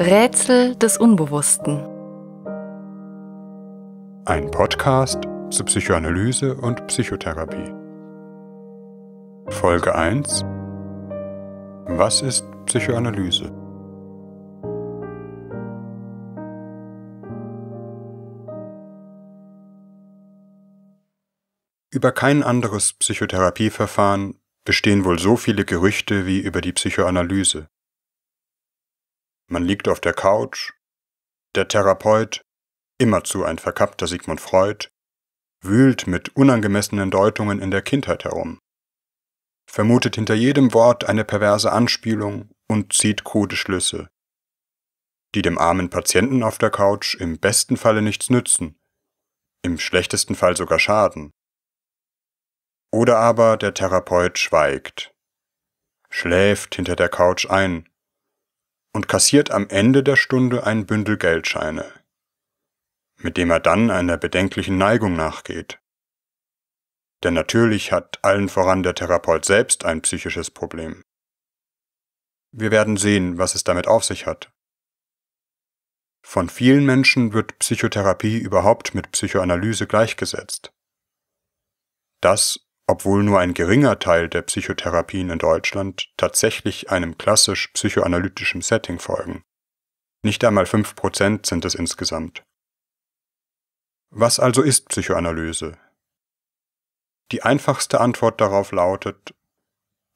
Rätsel des Unbewussten. Ein Podcast zu Psychoanalyse und Psychotherapie. Folge 1. Was ist Psychoanalyse? Über kein anderes Psychotherapieverfahren bestehen wohl so viele Gerüchte wie über die Psychoanalyse man liegt auf der Couch, der Therapeut, immerzu ein verkappter Sigmund Freud, wühlt mit unangemessenen Deutungen in der Kindheit herum, vermutet hinter jedem Wort eine perverse Anspielung und zieht krude Schlüsse, die dem armen Patienten auf der Couch im besten Falle nichts nützen, im schlechtesten Fall sogar schaden. Oder aber der Therapeut schweigt, schläft hinter der Couch ein und kassiert am Ende der Stunde ein Bündel Geldscheine, mit dem er dann einer bedenklichen Neigung nachgeht. Denn natürlich hat allen voran der Therapeut selbst ein psychisches Problem. Wir werden sehen, was es damit auf sich hat. Von vielen Menschen wird Psychotherapie überhaupt mit Psychoanalyse gleichgesetzt. Das obwohl nur ein geringer Teil der Psychotherapien in Deutschland tatsächlich einem klassisch psychoanalytischen Setting folgen. Nicht einmal 5% sind es insgesamt. Was also ist Psychoanalyse? Die einfachste Antwort darauf lautet,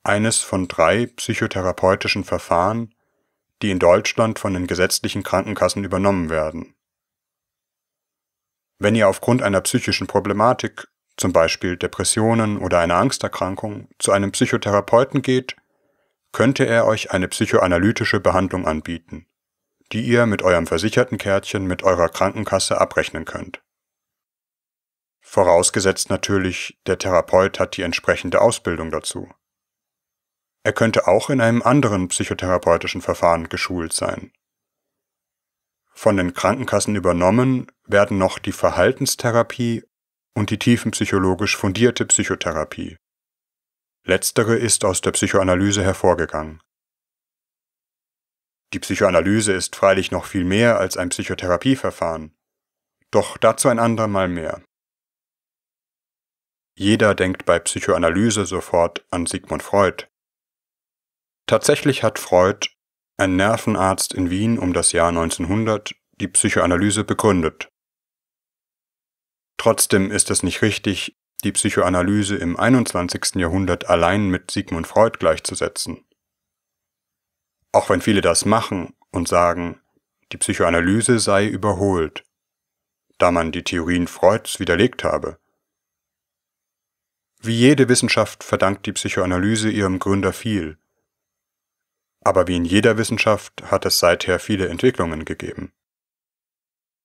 eines von drei psychotherapeutischen Verfahren, die in Deutschland von den gesetzlichen Krankenkassen übernommen werden. Wenn ihr aufgrund einer psychischen Problematik zum Beispiel Depressionen oder eine Angsterkrankung, zu einem Psychotherapeuten geht, könnte er euch eine psychoanalytische Behandlung anbieten, die ihr mit eurem Versichertenkärtchen mit eurer Krankenkasse abrechnen könnt. Vorausgesetzt natürlich, der Therapeut hat die entsprechende Ausbildung dazu. Er könnte auch in einem anderen psychotherapeutischen Verfahren geschult sein. Von den Krankenkassen übernommen werden noch die Verhaltenstherapie und die tiefenpsychologisch fundierte Psychotherapie. Letztere ist aus der Psychoanalyse hervorgegangen. Die Psychoanalyse ist freilich noch viel mehr als ein Psychotherapieverfahren, doch dazu ein andermal mehr. Jeder denkt bei Psychoanalyse sofort an Sigmund Freud. Tatsächlich hat Freud, ein Nervenarzt in Wien um das Jahr 1900, die Psychoanalyse begründet. Trotzdem ist es nicht richtig, die Psychoanalyse im 21. Jahrhundert allein mit Sigmund Freud gleichzusetzen. Auch wenn viele das machen und sagen, die Psychoanalyse sei überholt, da man die Theorien Freuds widerlegt habe. Wie jede Wissenschaft verdankt die Psychoanalyse ihrem Gründer viel. Aber wie in jeder Wissenschaft hat es seither viele Entwicklungen gegeben.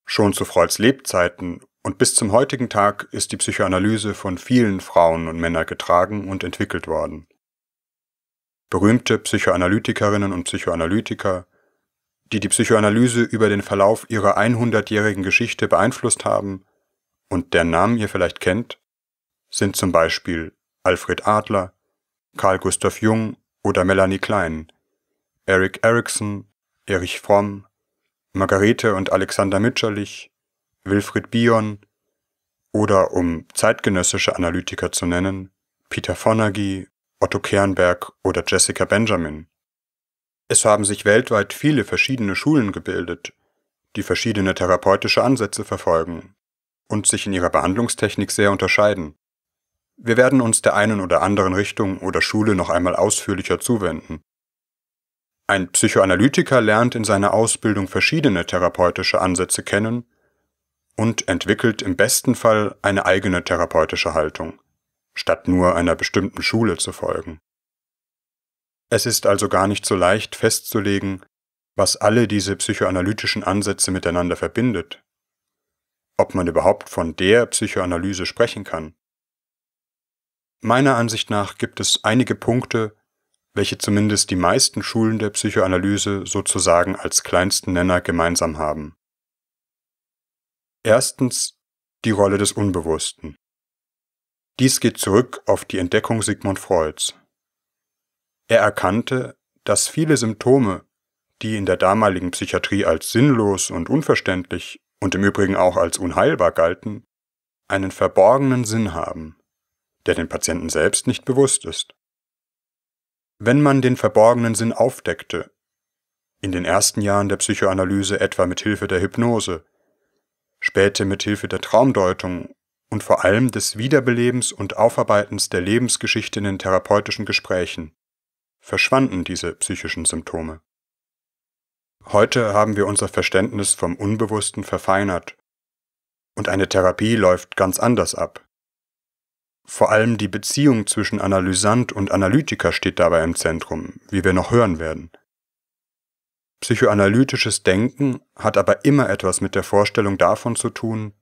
Schon zu Freuds Lebzeiten und bis zum heutigen Tag ist die Psychoanalyse von vielen Frauen und Männern getragen und entwickelt worden. Berühmte Psychoanalytikerinnen und Psychoanalytiker, die die Psychoanalyse über den Verlauf ihrer 100-jährigen Geschichte beeinflusst haben und deren Namen ihr vielleicht kennt, sind zum Beispiel Alfred Adler, Carl Gustav Jung oder Melanie Klein, Eric Erickson, Erich Fromm, Margarete und Alexander Mitscherlich, Wilfried Bion oder um zeitgenössische Analytiker zu nennen, Peter Fonagy, Otto Kernberg oder Jessica Benjamin. Es haben sich weltweit viele verschiedene Schulen gebildet, die verschiedene therapeutische Ansätze verfolgen und sich in ihrer Behandlungstechnik sehr unterscheiden. Wir werden uns der einen oder anderen Richtung oder Schule noch einmal ausführlicher zuwenden. Ein Psychoanalytiker lernt in seiner Ausbildung verschiedene therapeutische Ansätze kennen und entwickelt im besten Fall eine eigene therapeutische Haltung, statt nur einer bestimmten Schule zu folgen. Es ist also gar nicht so leicht festzulegen, was alle diese psychoanalytischen Ansätze miteinander verbindet, ob man überhaupt von der Psychoanalyse sprechen kann. Meiner Ansicht nach gibt es einige Punkte, welche zumindest die meisten Schulen der Psychoanalyse sozusagen als kleinsten Nenner gemeinsam haben. Erstens die Rolle des Unbewussten. Dies geht zurück auf die Entdeckung Sigmund Freuds. Er erkannte, dass viele Symptome, die in der damaligen Psychiatrie als sinnlos und unverständlich und im Übrigen auch als unheilbar galten, einen verborgenen Sinn haben, der den Patienten selbst nicht bewusst ist. Wenn man den verborgenen Sinn aufdeckte, in den ersten Jahren der Psychoanalyse etwa mit Hilfe der Hypnose, Später mit Hilfe der Traumdeutung und vor allem des Wiederbelebens und Aufarbeitens der Lebensgeschichte in den therapeutischen Gesprächen verschwanden diese psychischen Symptome. Heute haben wir unser Verständnis vom Unbewussten verfeinert und eine Therapie läuft ganz anders ab. Vor allem die Beziehung zwischen Analysant und Analytiker steht dabei im Zentrum, wie wir noch hören werden. Psychoanalytisches Denken hat aber immer etwas mit der Vorstellung davon zu tun,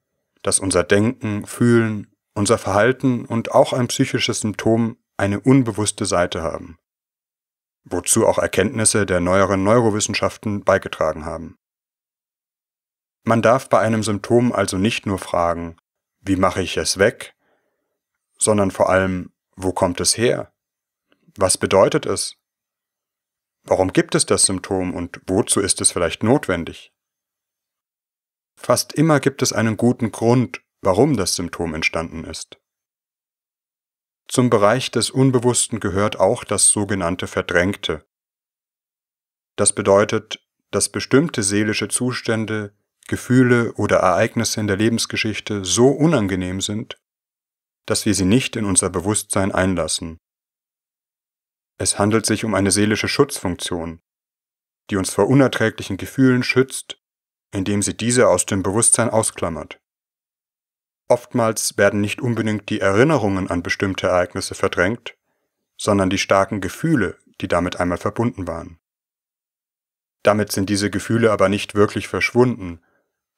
dass unser Denken, Fühlen, unser Verhalten und auch ein psychisches Symptom eine unbewusste Seite haben, wozu auch Erkenntnisse der neueren Neurowissenschaften beigetragen haben. Man darf bei einem Symptom also nicht nur fragen, wie mache ich es weg, sondern vor allem, wo kommt es her? Was bedeutet es? Warum gibt es das Symptom und wozu ist es vielleicht notwendig? Fast immer gibt es einen guten Grund, warum das Symptom entstanden ist. Zum Bereich des Unbewussten gehört auch das sogenannte Verdrängte. Das bedeutet, dass bestimmte seelische Zustände, Gefühle oder Ereignisse in der Lebensgeschichte so unangenehm sind, dass wir sie nicht in unser Bewusstsein einlassen. Es handelt sich um eine seelische Schutzfunktion, die uns vor unerträglichen Gefühlen schützt, indem sie diese aus dem Bewusstsein ausklammert. Oftmals werden nicht unbedingt die Erinnerungen an bestimmte Ereignisse verdrängt, sondern die starken Gefühle, die damit einmal verbunden waren. Damit sind diese Gefühle aber nicht wirklich verschwunden,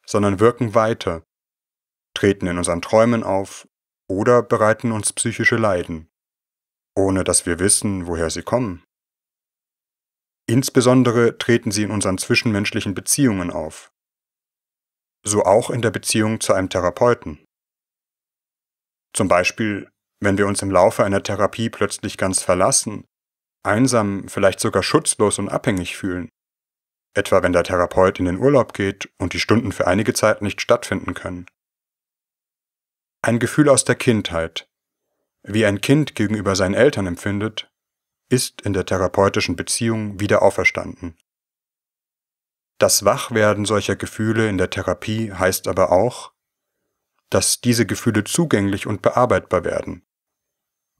sondern wirken weiter, treten in unseren Träumen auf oder bereiten uns psychische Leiden ohne dass wir wissen, woher sie kommen. Insbesondere treten sie in unseren zwischenmenschlichen Beziehungen auf. So auch in der Beziehung zu einem Therapeuten. Zum Beispiel, wenn wir uns im Laufe einer Therapie plötzlich ganz verlassen, einsam, vielleicht sogar schutzlos und abhängig fühlen. Etwa wenn der Therapeut in den Urlaub geht und die Stunden für einige Zeit nicht stattfinden können. Ein Gefühl aus der Kindheit, wie ein Kind gegenüber seinen Eltern empfindet, ist in der therapeutischen Beziehung wieder auferstanden. Das Wachwerden solcher Gefühle in der Therapie heißt aber auch, dass diese Gefühle zugänglich und bearbeitbar werden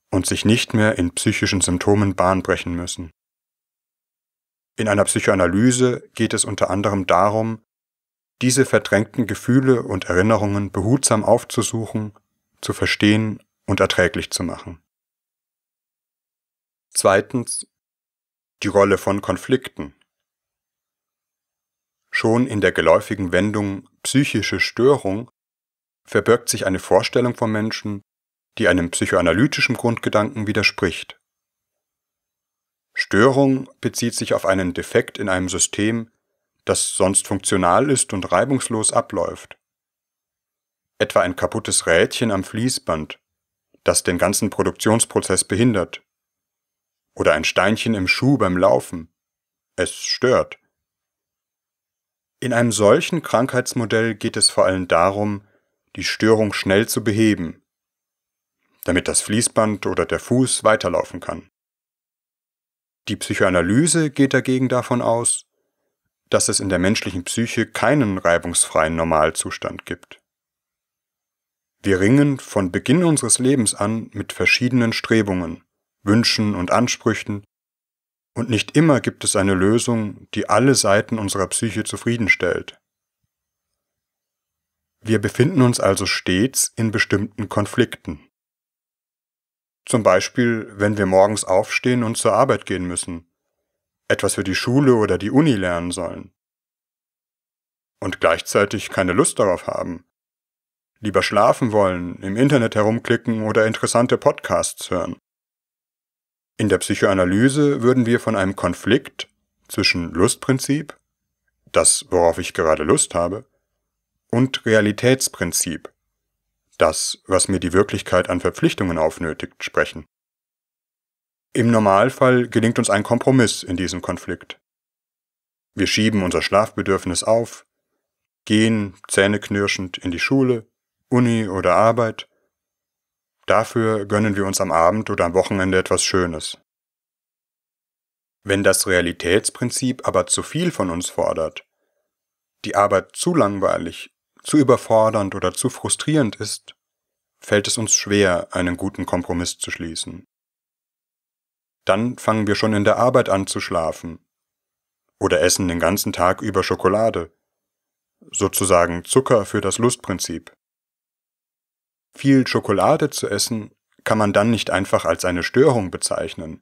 und sich nicht mehr in psychischen Symptomen Bahn brechen müssen. In einer Psychoanalyse geht es unter anderem darum, diese verdrängten Gefühle und Erinnerungen behutsam aufzusuchen, zu verstehen und erträglich zu machen. Zweitens die Rolle von Konflikten. Schon in der geläufigen Wendung psychische Störung verbirgt sich eine Vorstellung von Menschen, die einem psychoanalytischen Grundgedanken widerspricht. Störung bezieht sich auf einen Defekt in einem System, das sonst funktional ist und reibungslos abläuft. Etwa ein kaputtes Rädchen am Fließband das den ganzen Produktionsprozess behindert. Oder ein Steinchen im Schuh beim Laufen. Es stört. In einem solchen Krankheitsmodell geht es vor allem darum, die Störung schnell zu beheben, damit das Fließband oder der Fuß weiterlaufen kann. Die Psychoanalyse geht dagegen davon aus, dass es in der menschlichen Psyche keinen reibungsfreien Normalzustand gibt. Wir ringen von Beginn unseres Lebens an mit verschiedenen Strebungen, Wünschen und Ansprüchen, und nicht immer gibt es eine Lösung, die alle Seiten unserer Psyche zufriedenstellt. Wir befinden uns also stets in bestimmten Konflikten. Zum Beispiel, wenn wir morgens aufstehen und zur Arbeit gehen müssen, etwas für die Schule oder die Uni lernen sollen und gleichzeitig keine Lust darauf haben, lieber schlafen wollen, im Internet herumklicken oder interessante Podcasts hören. In der Psychoanalyse würden wir von einem Konflikt zwischen Lustprinzip, das worauf ich gerade Lust habe, und Realitätsprinzip, das, was mir die Wirklichkeit an Verpflichtungen aufnötigt, sprechen. Im Normalfall gelingt uns ein Kompromiss in diesem Konflikt. Wir schieben unser Schlafbedürfnis auf, gehen zähneknirschend in die Schule, Uni oder Arbeit. Dafür gönnen wir uns am Abend oder am Wochenende etwas Schönes. Wenn das Realitätsprinzip aber zu viel von uns fordert, die Arbeit zu langweilig, zu überfordernd oder zu frustrierend ist, fällt es uns schwer, einen guten Kompromiss zu schließen. Dann fangen wir schon in der Arbeit an zu schlafen oder essen den ganzen Tag über Schokolade, sozusagen Zucker für das Lustprinzip. Viel Schokolade zu essen kann man dann nicht einfach als eine Störung bezeichnen,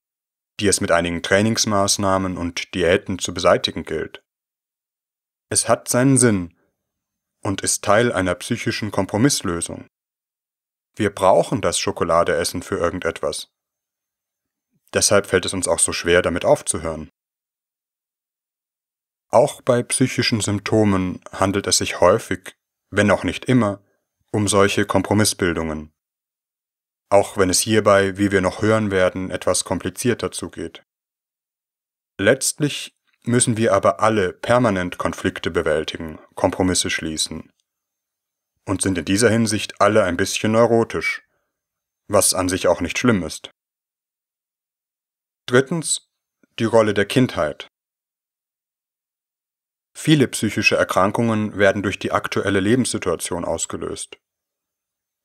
die es mit einigen Trainingsmaßnahmen und Diäten zu beseitigen gilt. Es hat seinen Sinn und ist Teil einer psychischen Kompromisslösung. Wir brauchen das Schokoladeessen für irgendetwas. Deshalb fällt es uns auch so schwer, damit aufzuhören. Auch bei psychischen Symptomen handelt es sich häufig, wenn auch nicht immer, um solche Kompromissbildungen, auch wenn es hierbei, wie wir noch hören werden, etwas komplizierter zugeht. Letztlich müssen wir aber alle permanent Konflikte bewältigen, Kompromisse schließen und sind in dieser Hinsicht alle ein bisschen neurotisch, was an sich auch nicht schlimm ist. Drittens die Rolle der Kindheit. Viele psychische Erkrankungen werden durch die aktuelle Lebenssituation ausgelöst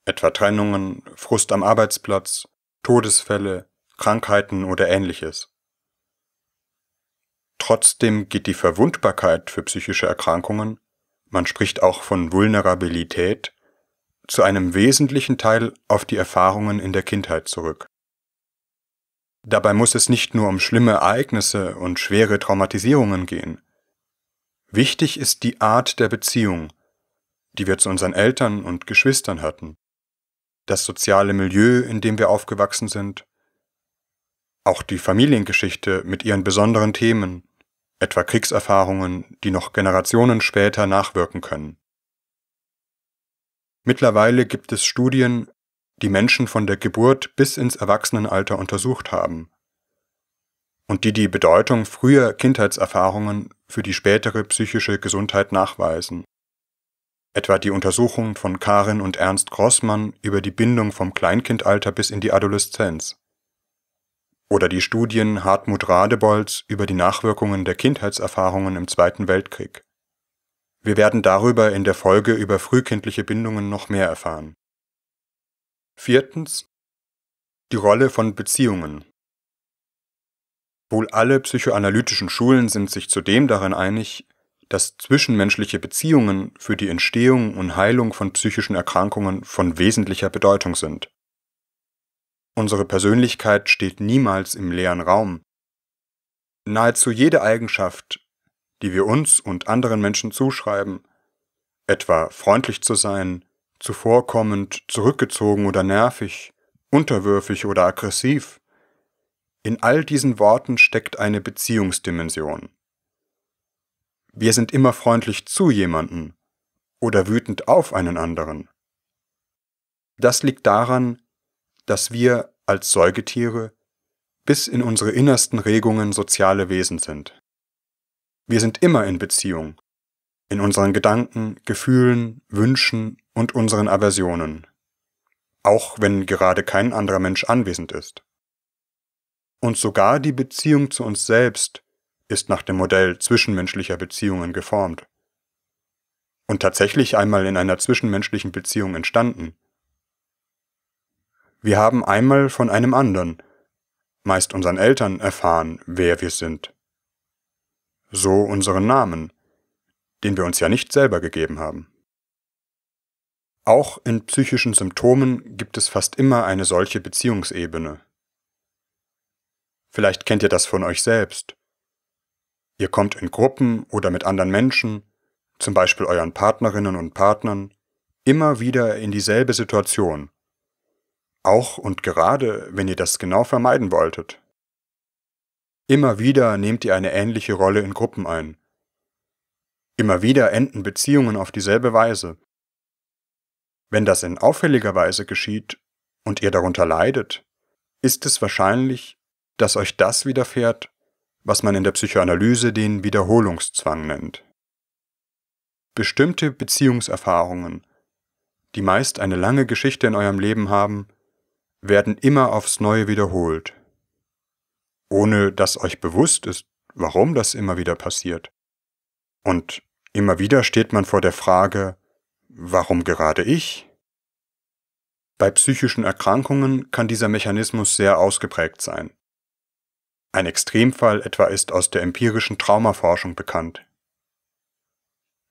etwa Trennungen, Frust am Arbeitsplatz, Todesfälle, Krankheiten oder ähnliches. Trotzdem geht die Verwundbarkeit für psychische Erkrankungen, man spricht auch von Vulnerabilität, zu einem wesentlichen Teil auf die Erfahrungen in der Kindheit zurück. Dabei muss es nicht nur um schlimme Ereignisse und schwere Traumatisierungen gehen. Wichtig ist die Art der Beziehung, die wir zu unseren Eltern und Geschwistern hatten das soziale Milieu, in dem wir aufgewachsen sind, auch die Familiengeschichte mit ihren besonderen Themen, etwa Kriegserfahrungen, die noch Generationen später nachwirken können. Mittlerweile gibt es Studien, die Menschen von der Geburt bis ins Erwachsenenalter untersucht haben und die die Bedeutung früher Kindheitserfahrungen für die spätere psychische Gesundheit nachweisen etwa die Untersuchungen von Karin und Ernst Grossmann über die Bindung vom Kleinkindalter bis in die Adoleszenz oder die Studien Hartmut Radebolds über die Nachwirkungen der Kindheitserfahrungen im Zweiten Weltkrieg. Wir werden darüber in der Folge über frühkindliche Bindungen noch mehr erfahren. Viertens. Die Rolle von Beziehungen. Wohl alle psychoanalytischen Schulen sind sich zudem darin einig, dass zwischenmenschliche Beziehungen für die Entstehung und Heilung von psychischen Erkrankungen von wesentlicher Bedeutung sind. Unsere Persönlichkeit steht niemals im leeren Raum. Nahezu jede Eigenschaft, die wir uns und anderen Menschen zuschreiben, etwa freundlich zu sein, zuvorkommend, zurückgezogen oder nervig, unterwürfig oder aggressiv, in all diesen Worten steckt eine Beziehungsdimension. Wir sind immer freundlich zu jemanden oder wütend auf einen anderen. Das liegt daran, dass wir als Säugetiere bis in unsere innersten Regungen soziale Wesen sind. Wir sind immer in Beziehung, in unseren Gedanken, Gefühlen, Wünschen und unseren Aversionen, auch wenn gerade kein anderer Mensch anwesend ist. Und sogar die Beziehung zu uns selbst ist nach dem Modell zwischenmenschlicher Beziehungen geformt und tatsächlich einmal in einer zwischenmenschlichen Beziehung entstanden. Wir haben einmal von einem anderen, meist unseren Eltern, erfahren, wer wir sind. So unseren Namen, den wir uns ja nicht selber gegeben haben. Auch in psychischen Symptomen gibt es fast immer eine solche Beziehungsebene. Vielleicht kennt ihr das von euch selbst. Ihr kommt in Gruppen oder mit anderen Menschen, zum Beispiel euren Partnerinnen und Partnern, immer wieder in dieselbe Situation. Auch und gerade, wenn ihr das genau vermeiden wolltet. Immer wieder nehmt ihr eine ähnliche Rolle in Gruppen ein. Immer wieder enden Beziehungen auf dieselbe Weise. Wenn das in auffälliger Weise geschieht und ihr darunter leidet, ist es wahrscheinlich, dass euch das widerfährt, was man in der Psychoanalyse den Wiederholungszwang nennt. Bestimmte Beziehungserfahrungen, die meist eine lange Geschichte in eurem Leben haben, werden immer aufs Neue wiederholt, ohne dass euch bewusst ist, warum das immer wieder passiert. Und immer wieder steht man vor der Frage, warum gerade ich? Bei psychischen Erkrankungen kann dieser Mechanismus sehr ausgeprägt sein. Ein Extremfall etwa ist aus der empirischen Traumaforschung bekannt.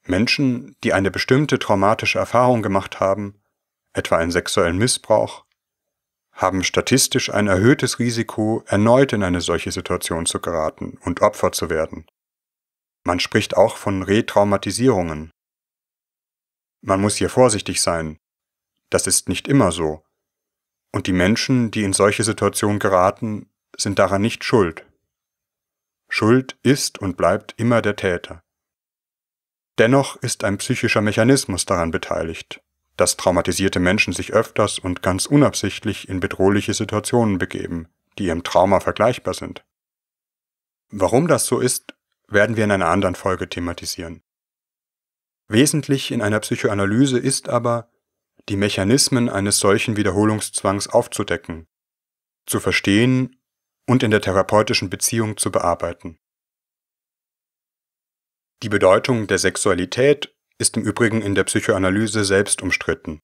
Menschen, die eine bestimmte traumatische Erfahrung gemacht haben, etwa einen sexuellen Missbrauch, haben statistisch ein erhöhtes Risiko, erneut in eine solche Situation zu geraten und Opfer zu werden. Man spricht auch von Retraumatisierungen. Man muss hier vorsichtig sein. Das ist nicht immer so. Und die Menschen, die in solche Situationen geraten, sind daran nicht schuld. Schuld ist und bleibt immer der Täter. Dennoch ist ein psychischer Mechanismus daran beteiligt, dass traumatisierte Menschen sich öfters und ganz unabsichtlich in bedrohliche Situationen begeben, die ihrem Trauma vergleichbar sind. Warum das so ist, werden wir in einer anderen Folge thematisieren. Wesentlich in einer Psychoanalyse ist aber, die Mechanismen eines solchen Wiederholungszwangs aufzudecken, zu verstehen und in der therapeutischen Beziehung zu bearbeiten. Die Bedeutung der Sexualität ist im Übrigen in der Psychoanalyse selbst umstritten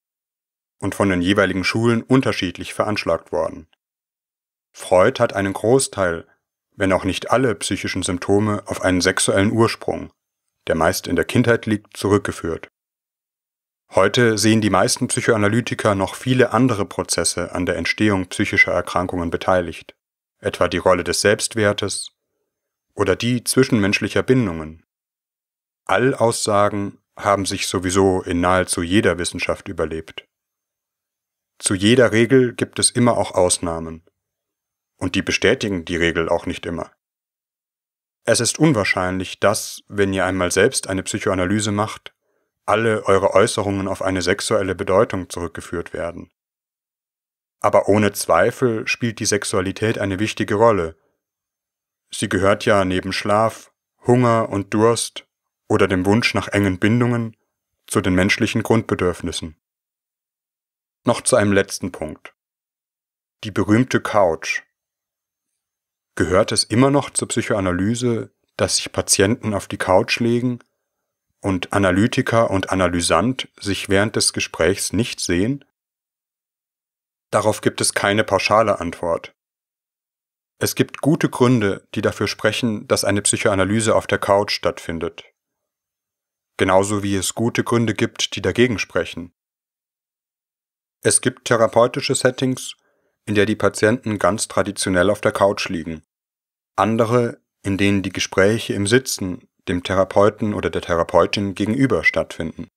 und von den jeweiligen Schulen unterschiedlich veranschlagt worden. Freud hat einen Großteil, wenn auch nicht alle psychischen Symptome auf einen sexuellen Ursprung, der meist in der Kindheit liegt, zurückgeführt. Heute sehen die meisten Psychoanalytiker noch viele andere Prozesse an der Entstehung psychischer Erkrankungen beteiligt etwa die Rolle des Selbstwertes oder die zwischenmenschlicher Bindungen. All Aussagen haben sich sowieso in nahezu jeder Wissenschaft überlebt. Zu jeder Regel gibt es immer auch Ausnahmen. Und die bestätigen die Regel auch nicht immer. Es ist unwahrscheinlich, dass, wenn ihr einmal selbst eine Psychoanalyse macht, alle eure Äußerungen auf eine sexuelle Bedeutung zurückgeführt werden. Aber ohne Zweifel spielt die Sexualität eine wichtige Rolle. Sie gehört ja neben Schlaf, Hunger und Durst oder dem Wunsch nach engen Bindungen zu den menschlichen Grundbedürfnissen. Noch zu einem letzten Punkt. Die berühmte Couch. Gehört es immer noch zur Psychoanalyse, dass sich Patienten auf die Couch legen und Analytiker und Analysant sich während des Gesprächs nicht sehen? Darauf gibt es keine pauschale Antwort. Es gibt gute Gründe, die dafür sprechen, dass eine Psychoanalyse auf der Couch stattfindet. Genauso wie es gute Gründe gibt, die dagegen sprechen. Es gibt therapeutische Settings, in der die Patienten ganz traditionell auf der Couch liegen. Andere, in denen die Gespräche im Sitzen dem Therapeuten oder der Therapeutin gegenüber stattfinden.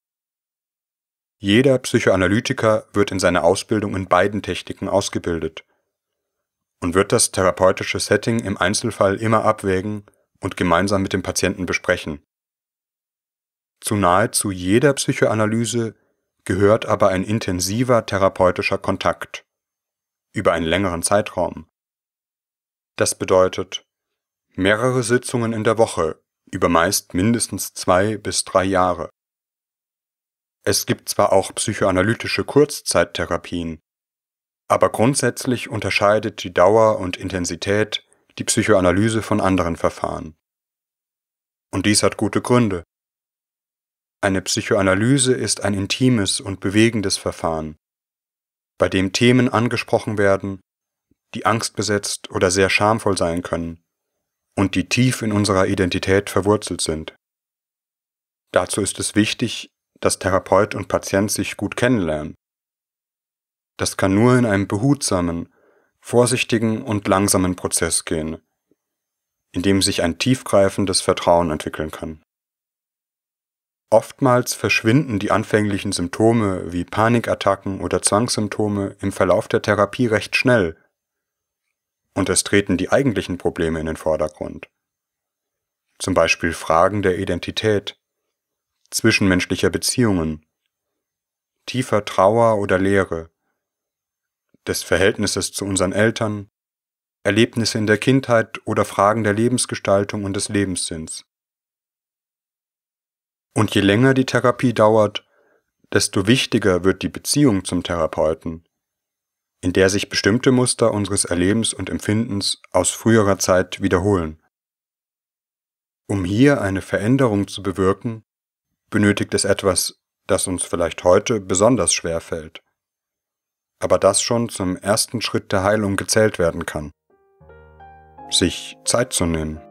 Jeder Psychoanalytiker wird in seiner Ausbildung in beiden Techniken ausgebildet und wird das therapeutische Setting im Einzelfall immer abwägen und gemeinsam mit dem Patienten besprechen. Zu nahezu jeder Psychoanalyse gehört aber ein intensiver therapeutischer Kontakt über einen längeren Zeitraum. Das bedeutet mehrere Sitzungen in der Woche über meist mindestens zwei bis drei Jahre es gibt zwar auch psychoanalytische Kurzzeittherapien, aber grundsätzlich unterscheidet die Dauer und Intensität die Psychoanalyse von anderen Verfahren. Und dies hat gute Gründe. Eine Psychoanalyse ist ein intimes und bewegendes Verfahren, bei dem Themen angesprochen werden, die angstbesetzt oder sehr schamvoll sein können und die tief in unserer Identität verwurzelt sind. Dazu ist es wichtig, dass Therapeut und Patient sich gut kennenlernen. Das kann nur in einem behutsamen, vorsichtigen und langsamen Prozess gehen, in dem sich ein tiefgreifendes Vertrauen entwickeln kann. Oftmals verschwinden die anfänglichen Symptome wie Panikattacken oder Zwangssymptome im Verlauf der Therapie recht schnell und es treten die eigentlichen Probleme in den Vordergrund. Zum Beispiel Fragen der Identität, zwischenmenschlicher Beziehungen, tiefer Trauer oder Leere, des Verhältnisses zu unseren Eltern, Erlebnisse in der Kindheit oder Fragen der Lebensgestaltung und des Lebenssinns. Und je länger die Therapie dauert, desto wichtiger wird die Beziehung zum Therapeuten, in der sich bestimmte Muster unseres Erlebens und Empfindens aus früherer Zeit wiederholen. Um hier eine Veränderung zu bewirken, benötigt es etwas, das uns vielleicht heute besonders schwer fällt, aber das schon zum ersten Schritt der Heilung gezählt werden kann. Sich Zeit zu nehmen.